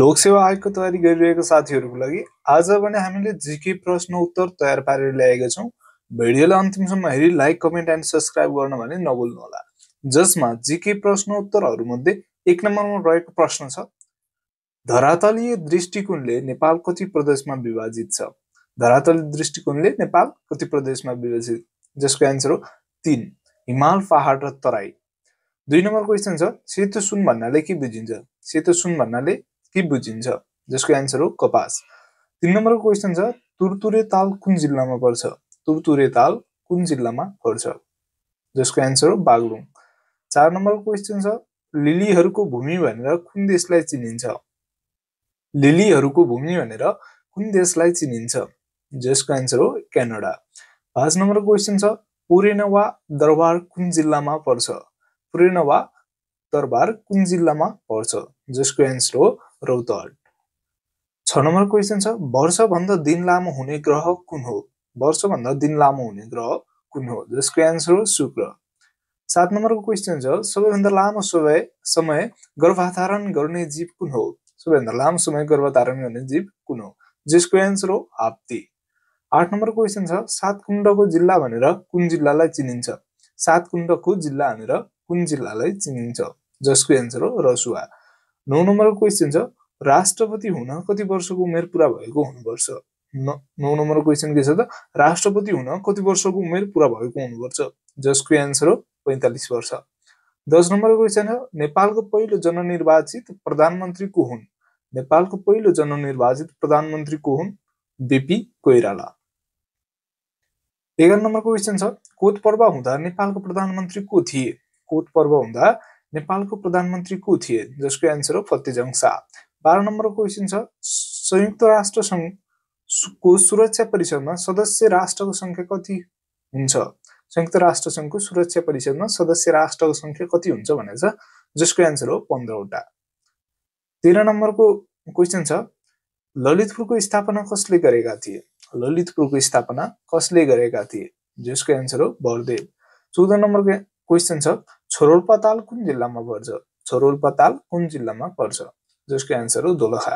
लोकसेवा आयोगको तयारी गरिरहेको साथीहरूको लागि आज भने हामीले जिके प्रश्न उत्तर तयार पारेर ल्याएका छौँ भिडियोलाई अन्तिमसम्म हेरी लाइक कमेन्ट एन्ड सब्सक्राइब गर्न भने होला जसमा जिके उत्तरहरूमध्ये एक नम्बरमा रहेको प्रश्न छ धरातलीय दृष्टिकोणले नेपाल कति प्रदेशमा विभाजित छ धरातलीय दृष्टिकोणले नेपाल कति प्रदेशमा विभाजित जसको एन्सर हो तिन हिमाल पहाड र तराई दुई नम्बर क्वेसन छ सेतो सुन भन्नाले के बुझिन्छ सेतो सुन भन्नाले के बुझिन्छ जसको एन्सर हो कपास तिन नम्बरको क्वेसन छ तुरतुरे ताल कुन जिल्लामा पर्छ तुरतुरे ताल कुन जिल्लामा पर्छ जसको एन्सर हो बागलुङ चार नम्बरको क्वेसन छ लिलीहरूको भूमि भनेर कुन देशलाई चिनिन्छ लिलीहरूको भूमि भनेर कुन देशलाई चिनिन्छ जसको एन्सर हो क्यानाडा पाँच नम्बरको क्वेसन छ पुरेनवा दरबार कुन जिल्लामा पर्छ पुरेनवा दरबार कुन जिल्लामा पर्छ जसको एन्सर हो रौतहट छ नम्बर क्वेसन छ वर्षभन्दा दिन लामो हुने ग्रह कुन हो वर्षभन्दा दिन लामो हुने ग्रह कुन हो जसको एन्सर हो शुक्र सात नम्बरको क्वेसन छ सबैभन्दा लामो समय समय गर्भाधारण गर्ने जीव कुन हो सबैभन्दा लामो समय गर्भाधारण गर्ने जीव कुन हो जसको एन्सर हो हात्ती आठ नम्बर क्वेसन छ सात कुण्डको जिल्ला भनेर कुन जिल्लालाई चिनिन्छ सात कुण्डको जिल्ला भनेर कुन जिल्लालाई चिनिन्छ जसको एन्सर हो रसुवा नौ नम्बरको क्वेसन छ राष्ट्रपति हुन कति वर्षको उमेर पुरा भएको हुनुपर्छ नौ नम्बरको क्वेसन के छ त राष्ट्रपति हुन कति वर्षको उमेर पुरा भएको हुनुपर्छ जसको एन्सर हो पैँतालिस वर्ष दस नम्बरको क्वेसन हो नेपालको पहिलो जननिर्वाचित प्रधानमन्त्री को हुन् नेपालको पहिलो जननिर्वाचित प्रधानमन्त्री को हुन् बिपी कोइराला एघार नम्बरको क्वेसन छ कोत पर्व हुँदा नेपालको प्रधानमन्त्री को थिए कोत पर्व हुँदा नेपालको प्रधानमन्त्री को थिए जसको एन्सर हो फतेजङ शाह बाह्र नम्बरको क्वेसन छ संयुक्त राष्ट्र सङ्घको सुरक्षा परिषदमा सदस्य राष्ट्रको सङ्ख्या कति हुन्छ संयुक्त राष्ट्र सङ्घको सुरक्षा परिषदमा सदस्य राष्ट्रको सङ्ख्या कति हुन्छ भनेर छ जसको एन्सर हो पन्ध्रवटा तेह्र नम्बरको क्वेसन छ ललितपुरको स्थापना कसले गरेका थिए ललितपुरको स्थापना कसले गरेका थिए जसको एन्सर हो बरदेव चौध नम्बरको क्वेसन छ छोरोल पताल कुन जिल्लामा पर्छ छोरोल पताल कुन जिल्लामा पर्छ जसको एन्सर हो दोलखा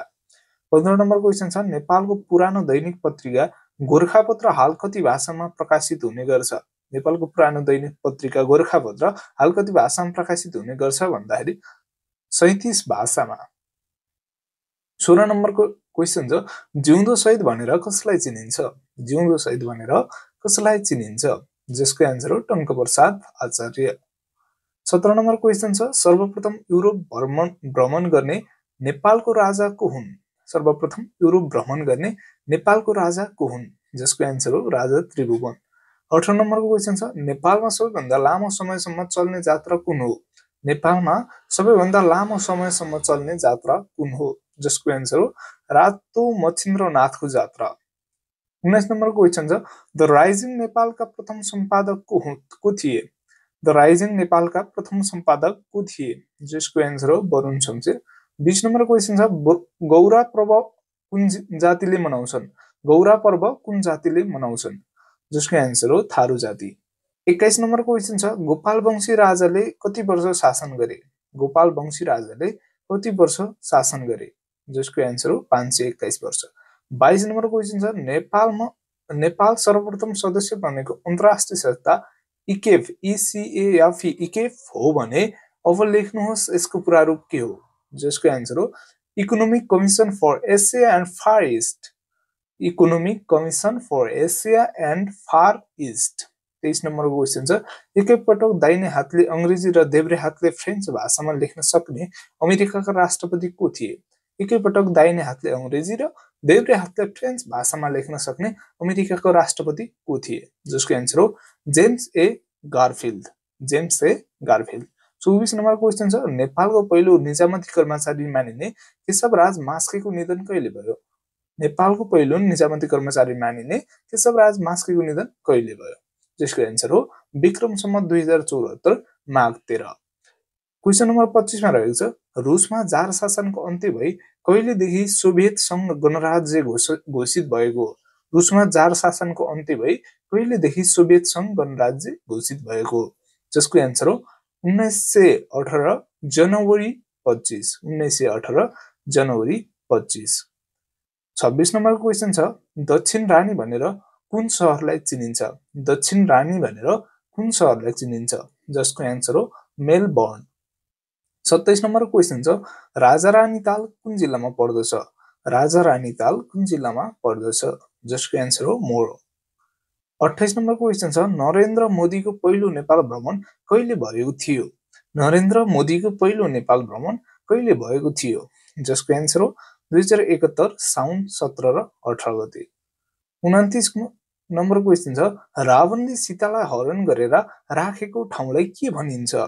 पन्ध्र नम्बर क्वेसन छ नेपालको पुरानो दैनिक पत्रिका गोर्खापत्र हाल कति भाषामा प्रकाशित हुने गर्छ नेपालको पुरानो दैनिक पत्रिका गोर्खापत्र हाल कति भाषामा प्रकाशित हुने गर्छ भन्दाखेरि सैतिस भाषामा सोह्र नम्बरको क्वेसन छ जिउँदो सहित भनेर कसलाई चिनिन्छ जिउँदो सहित भनेर कसलाई चिनिन्छ जसको एन्सर हो टङ्क प्रसाद आचार्य सत्र नम्बर क्वेसन छ सर्वप्रथम युरोप भ्रमण भ्रमण गर्ने नेपालको राजा को हुन् सर्वप्रथम युरोप भ्रमण गर्ने नेपालको राजा को हुन् जसको एन्सर हो राजा त्रिभुवन अठार नम्बरको क्वेसन छ नेपालमा सबैभन्दा लामो समयसम्म चल्ने जात्रा कुन हो नेपालमा सबैभन्दा लामो समयसम्म चल्ने जात्रा कुन हो जसको एन्सर हो रातो मच्छिन्द्रनाथको जात्रा उन्नाइस नम्बरको क्वेसन छ द राइजिङ नेपालका प्रथम सम्पादक को हुन् को थिए द राइजिङ नेपालका प्रथम सम्पादक को थिए जसको एन्सर हो वरुण शमशेर बिस नम्बर क्वेसन छ गौरा पर्व कुन जातिले मनाउँछन् गौरा पर्व कुन जातिले मनाउँछन् जसको एन्सर हो थारू जाति एक्काइस नम्बर क्वेसन छ गोपाल वंशी राजाले कति वर्ष शासन गरे गोपाल वंशी राजाले कति वर्ष शासन गरे जसको एन्सर हो पाँच सय एक्काइस वर्ष बाइस नम्बर क्वेसन छ नेपालमा नेपाल सर्वप्रथम सदस्य बनेको अन्तर्राष्ट्रिय संस्था इकेफ इसिएफ इकेफ हो भने अब लेख्नुहोस् यसको पुरा रूप के हो जसको एन्सर हो economic commission for Asia and Far East economic commission for Asia and Far East तेइस नम्बरको क्वेसन छ एकैपटक दाहिने हातले अङ्ग्रेजी र देब्रे हातले फ्रेन्च भाषामा लेख्न सक्ने अमेरिकाका राष्ट्रपति को थिए एकैपटक दाहिने हातले अङ्ग्रेजी र देब्रे हातले फ्रेन्च भाषामा लेख्न सक्ने अमेरिकाको राष्ट्रपति को थिए जसको एन्सर हो जेम्स ए गार्फिल्ड जेम्स ए गार्फिल्ड चौबिस नम्बर क्वेसन छ नेपालको पहिलो निजामती कर्मचारी मानिने केशवराज मास्केको निधन कहिले भयो नेपालको पहिलो निजामती कर्मचारी मानिने केशवराज मास्केको निधन कहिले भयो जसको एन्सर हो विक्रमसम्म दुई हजार चौहत्तर माघ तेह्र क्वेसन नम्बर पच्चिसमा रहेको छ रुसमा जार शासनको अन्त्य भई कहिलेदेखि सोभियत सङ्घ गणराज्य घोषित भएको हो रुसमा जार शासनको अन्त्य भई कहिलेदेखि सोभियत सङ्घ गणराज्य घोषित भएको जसको एन्सर हो उन्नाइस सय अठार जनवरी पच्चिस उन्नाइस सय अठार जनवरी पच्चिस छब्बिस नम्बरको क्वेसन छ दक्षिण रानी भनेर कुन सहरलाई चिनिन्छ दक्षिण रानी भनेर कुन सहरलाई चिनिन्छ जसको एन्सर हो मेलबर्न सत्ताइस नम्बर क्वेसन छ राजा रानी ताल कुन जिल्लामा पर्दछ राजा रानी ताल कुन जिल्लामा पर्दछ जसको एन्सर हो मोर अठाइस नम्बरको क्वेसन छ नरेन्द्र मोदीको पहिलो नेपाल भ्रमण कहिले भएको थियो नरेन्द्र मोदीको पहिलो नेपाल भ्रमण कहिले भएको थियो जसको एन्सर हो दुई हजार एकहत्तर साउन सत्र र अठार गते उन्तिस नम्बर क्वेसन छ रावणले सीतालाई हरण गरेर राखेको ठाउँलाई के भनिन्छ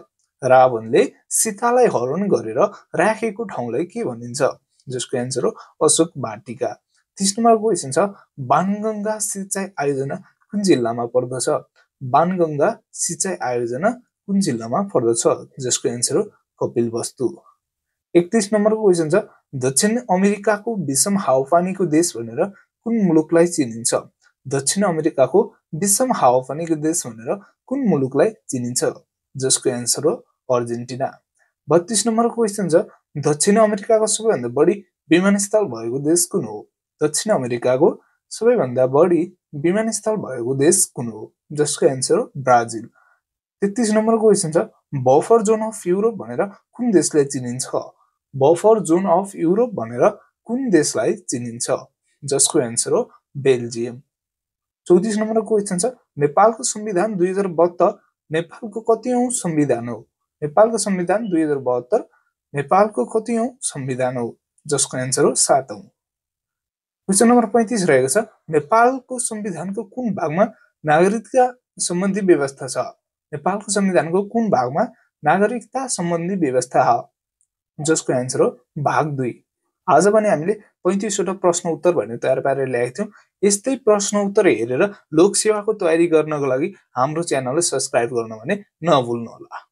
रावणले सीतालाई हरण गरेर राखेको ठाउँलाई के भनिन्छ जसको एन्सर हो अशोक भाटिका तिस नम्बरको क्वेसन छ बाणगङ्गा सिँचाइ आयोजना कुन जिल्लामा पर्दछ बाणगङ्गा सिँचाइ आयोजना कुन जिल्लामा पर्दछ जसको एन्सर हो कपिल वस्तु एकतिस नम्बरको क्वेसन छ दक्षिण अमेरिकाको विषम हावापानीको देश भनेर कुन मुलुकलाई चिनिन्छ दक्षिण अमेरिकाको विषम हावापानीको देश भनेर कुन मुलुकलाई चिनिन्छ जसको एन्सर हो अर्जेन्टिना बत्तिस नम्बरको क्वेसन छ दक्षिण अमेरिकाको सबैभन्दा बढी विमानस्थल भएको देश कुन हो दक्षिण अमेरिकाको सबैभन्दा बढी विमानस्थल भएको देश कुन हो जसको एन्सर हो ब्राजिल तेत्तिस नम्बरको क्वेसन छ बफर जोन अफ युरोप भनेर कुन देशलाई चिनिन्छ बफर जोन अफ युरोप भनेर कुन देशलाई चिनिन्छ जसको एन्सर हो बेल्जियम चौतिस नम्बरको क्वेसन छ नेपालको संविधान दुई हजार बहत्तर नेपालको कतिऔं संविधान हो नेपालको संविधान दुई हजार बहत्तर नेपालको कति हौ संविधान हो जसको एन्सर हो सात हौ क्वेसन नम्बर पैँतिस रहेको छ नेपालको संविधानको कुन भागमा नागरिकता सम्बन्धी व्यवस्था छ नेपालको संविधानको कुन भागमा नागरिकता सम्बन्धी व्यवस्था हो जसको एन्सर हो भाग दुई आज भने हामीले पैँतिसवटा प्रश्न उत्तर भन्ने तयार पारेर ल्याएको थियौँ यस्तै प्रश्न उत्तर हेरेर लोकसेवाको तयारी गर्नको लागि हाम्रो च्यानललाई सब्सक्राइब गर्न भने नभुल्नुहोला